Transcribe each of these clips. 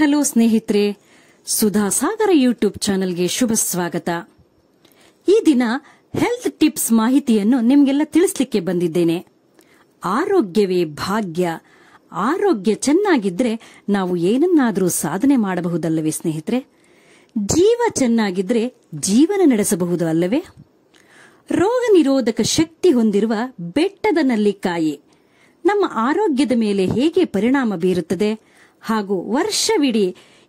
hello ಸ್ನೇಹಿತರೆ ಸುಧಾಸಾಗರ YouTube ಚಾನೆಲ್ಗೆ ಶುಭ ಸ್ವಾಗತ ಈ ದಿನ ಹೆಲ್ತ್ ಟಿಪ್ಸ್ ಮಾಹಿತಿಯನ್ನು ನಿಮಗೆಲ್ಲ ತಿಳಿಸ್ಲಿಕ್ಕೆ ಬಂದಿದ್ದೇನೆ ಆರೋಗ್ಯವೇ ಭಾಗ್ಯ ಆರೋಗ್ಯ ಚೆನ್ನಾಗಿದ್ರೆ ನಾವು ಏನನ್ನಾದರೂ ಸಾಧನೆ ಮಾಡಬಹುದಲ್ಲವೇ ಸ್ನೇಹಿತರೆ ಜೀವ ಚೆನ್ನಾಗಿದ್ರೆ ಜೀವನ ನಡೆಸಬಹುದು ಅಲ್ಲವೇ ರೋಗ ನಿರೋಧಕ ಶಕ್ತಿ ಹೊಂದಿರುವ ಬೆಟ್ಟದ ನಲ್ಲಿಕಾಯಿ ನಮ್ಮ ಆರೋಗ್ಯದ ಮೇಲೆ ಹೇಗೆ ಪರಿಣಾಮ ಬೀರುತ್ತದೆ ಹಾಗೂ ವರ್ಷವಿಡೀ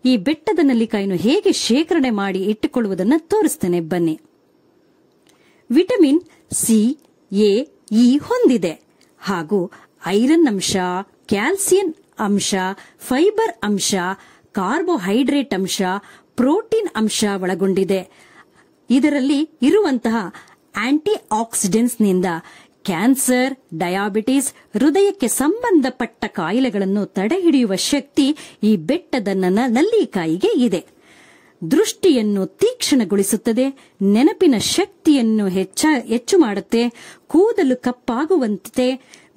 ಈ ಬೆಟ್ಟದ ನಲ್ಲಿಕಾಯನ್ನು ಹೇಗೆ ಶೇಖರಣೆ ಮಾಡಿ ಇಟ್ಟುಕೊಳ್ಳುವುದನ್ನು ತೋರಿಸ್ತೇನೆ ಬನ್ನಿ ವಿಟಮಿನ್ ಸಿ ಎ ಇ ಹೊಂದಿದೆ ಹಾಗೂ ಐರನ್ ಅಂಶ ಕ್ಯಾಲ್ಸಿಯಂ ಅಂಶ ಫೈಬರ್ ಅಂಶ ಕಾರ್ಬೋಹೈಡ್ರೇಟ್ ಅಂಶ ಪ್ರೋಟೀನ್ ಅಂಶ ಒಳಗೊಂಡಿದೆ ಇದರಲ್ಲಿ ಇರುವಂತಹ ಆಂಟಿ ಆಕ್ಸಿಡೆಂಟ್ಸ್ನಿಂದ ಕ್ಯಾನ್ಸರ್ ಡಯಾಬಿಟಿಸ್ ಹೃದಯಕ್ಕೆ ಸಂಬಂಧಪಟ್ಟ ಕಾಯಿಲೆಗಳನ್ನು ತಡೆಹಿಡಿಯುವ ಶಕ್ತಿ ಈ ಬೆಟ್ಟದ ನಲ್ಲಿಕಾಯಿಗೆ ಇದೆ ದೃಷ್ಟಿಯನ್ನು ತೀಕ್ಷ್ಣಗೊಳಿಸುತ್ತದೆ ನೆನಪಿನ ಶಕ್ತಿಯನ್ನು ಹೆಚ್ಚ ಹೆಚ್ಚು ಮಾಡುತ್ತೆ ಕೂದಲು ಕಪ್ಪಾಗುವಂತೆ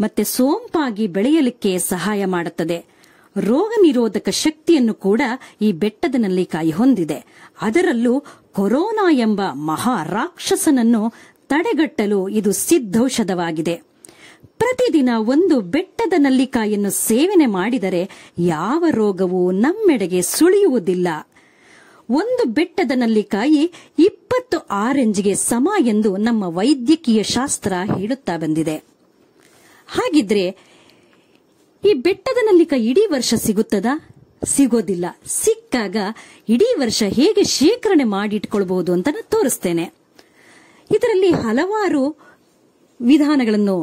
ಮತ್ತೆ ಸೋಂಪಾಗಿ ಬೆಳೆಯಲಿಕ್ಕೆ ಸಹಾಯ ಮಾಡುತ್ತದೆ ರೋಗ ನಿರೋಧಕ ಶಕ್ತಿಯನ್ನು ಕೂಡ ಈ ಬೆಟ್ಟದ ನಲ್ಲಿಕಾಯಿ ಹೊಂದಿದೆ ಅದರಲ್ಲೂ ಕೊರೋನಾ ಎಂಬ ಮಹಾ ರಾಕ್ಷಸನನ್ನು ತಡೆಗಟ್ಟಲು ಇದು ಸಿದ್ಧೌಷಧವಾಗಿದೆ ಪ್ರತಿದಿನ ಒಂದು ಬೆಟ್ಟದ ನಲ್ಲಿಕಾಯನ್ನು ಸೇವನೆ ಮಾಡಿದರೆ ಯಾವ ರೋಗವೂ ನಮ್ಮೆಡೆಗೆ ಸುಳಿಯುವುದಿಲ್ಲ ಒಂದು ಬೆಟ್ಟದ ನಲ್ಲಿಕಾಯಿ ಇಪ್ಪತ್ತು ಆರೆಂಜ್ಗೆ ಸಮ ಎಂದು ನಮ್ಮ ವೈದ್ಯಕೀಯ ಶಾಸ್ತ್ರ ಹೇಳುತ್ತಾ ಬಂದಿದೆ ಹಾಗಿದ್ರೆ ಈ ಬೆಟ್ಟದ ನಲ್ಲಿಕಾಯಿ ಇಡೀ ವರ್ಷ ಸಿಗುತ್ತದಾ ಸಿಗೋದಿಲ್ಲ ಸಿಕ್ಕಾಗ ಇಡೀ ವರ್ಷ ಹೇಗೆ ಶೇಖರಣೆ ಮಾಡಿಟ್ಕೊಳ್ಬಹುದು ಅಂತ ನಾನು ತೋರಿಸ್ತೇನೆ ಇದರಲ್ಲಿ ಹಲವಾರು ವಿಧಾನಗಳನ್ನು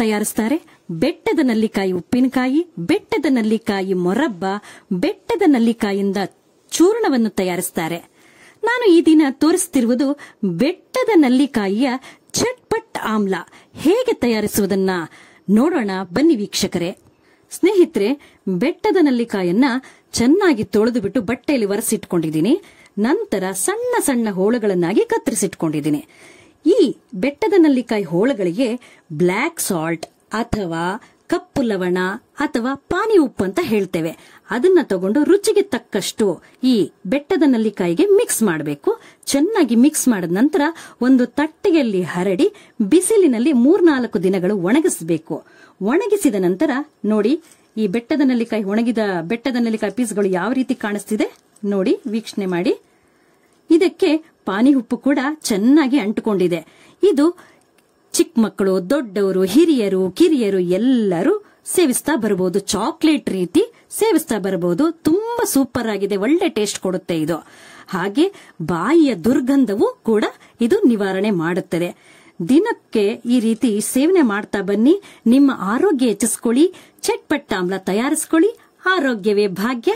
ತಯಾರಿಸ್ತಾರೆ ಬೆಟ್ಟದ ನಲ್ಲಿಕಾಯಿ ಉಪ್ಪಿನಕಾಯಿ ಬೆಟ್ಟದ ನಲ್ಲಿಕಾಯಿ ಮೊರಬ್ಬ ಬೆಟ್ಟದ ನಲ್ಲಿಕಾಯಿಂದ ಚೂರ್ಣವನ್ನು ತಯಾರಿಸ್ತಾರೆ ನಾನು ಈ ದಿನ ತೋರಿಸ್ತಿರುವುದು ಬೆಟ್ಟದ ನಲ್ಲಿಕಾಯಿಯ ಚಟ್ಪಟ್ ಆಮ್ಲ ಹೇಗೆ ತಯಾರಿಸುವುದನ್ನ ನೋಡೋಣ ಬನ್ನಿ ವೀಕ್ಷಕರೇ ಸ್ನೇಹಿತರೆ ಬೆಟ್ಟದ ನಲ್ಲಿಕಾಯನ್ನ ಚೆನ್ನಾಗಿ ತೊಳೆದು ಬಿಟ್ಟು ಬಟ್ಟೆಯಲ್ಲಿ ಒರೆಸಿಟ್ಕೊಂಡಿದ್ದೀನಿ ನಂತರ ಸಣ್ಣ ಸಣ್ಣ ಹೋಳಗಳನ್ನಾಗಿ ಕತ್ತರಿಸಿಟ್ಕೊಂಡಿದ್ದೀನಿ ಈ ಬೆಟ್ಟದ ನಲ್ಲಿಕಾಯಿ ಹೋಳಗಳಿಗೆ ಬ್ಲ್ಯಾಕ್ ಸಾಲ್ಟ್ ಅಥವಾ ಕಪ್ಪು ಲವಣ ಅಥವಾ ಪಾನಿ ಉಪ್ಪು ಅಂತ ಹೇಳ್ತೇವೆ ಅದನ್ನ ತಗೊಂಡು ರುಚಿಗೆ ತಕ್ಕಷ್ಟು ಈ ಬೆಟ್ಟದ ನಲ್ಲಿಕಾಯಿಗೆ ಮಿಕ್ಸ್ ಮಾಡಬೇಕು ಚೆನ್ನಾಗಿ ಮಿಕ್ಸ್ ಮಾಡಿದ ನಂತರ ಒಂದು ತಟ್ಟೆಯಲ್ಲಿ ಹರಡಿ ಬಿಸಿಲಿನಲ್ಲಿ ಮೂರ್ನಾಲ್ಕು ದಿನಗಳು ಒಣಗಿಸಬೇಕು ಒಣಗಿಸಿದ ನಂತರ ನೋಡಿ ಈ ಬೆಟ್ಟದ ನಲ್ಲಿಕಾಯಿ ಒಣಗಿದ ಬೆಟ್ಟದ ನಲ್ಲಿಕಾಯಿ ಪೀಸ್ಗಳು ಯಾವ ರೀತಿ ಕಾಣಿಸ್ತಿದೆ ನೋಡಿ ವೀಕ್ಷಣೆ ಮಾಡಿ ಇದಕ್ಕೆ ಪಾನಿ ಉಪ್ಪು ಕೂಡ ಚೆನ್ನಾಗಿ ಅಂಟುಕೊಂಡಿದೆ ಇದು ಚಿಕ್ಕ ಮಕ್ಕಳು ದೊಡ್ಡವರು ಹಿರಿಯರು ಕಿರಿಯರು ಎಲ್ಲರೂ ಸೇವಿಸ್ತಾ ಬರಬಹುದು ಚಾಕ್ಲೇಟ್ ರೀತಿ ಸೇವಿಸ್ತಾ ಬರಬಹುದು ತುಂಬಾ ಸೂಪರ್ ಆಗಿದೆ ಒಳ್ಳೆ ಟೇಸ್ಟ್ ಕೊಡುತ್ತೆ ಇದು ಹಾಗೆ ಬಾಯಿಯ ದುರ್ಗಂಧವೂ ಕೂಡ ಇದು ನಿವಾರಣೆ ಮಾಡುತ್ತದೆ ದಿನಕ್ಕೆ ಈ ರೀತಿ ಸೇವನೆ ಮಾಡ್ತಾ ಬನ್ನಿ ನಿಮ್ಮ ಆರೋಗ್ಯ ಹೆಚ್ಚಿಸ್ಕೊಳ್ಳಿ ಆಮ್ಲ ತಯಾರಿಸ್ಕೊಳ್ಳಿ ಆರೋಗ್ಯವೇ ಭಾಗ್ಯ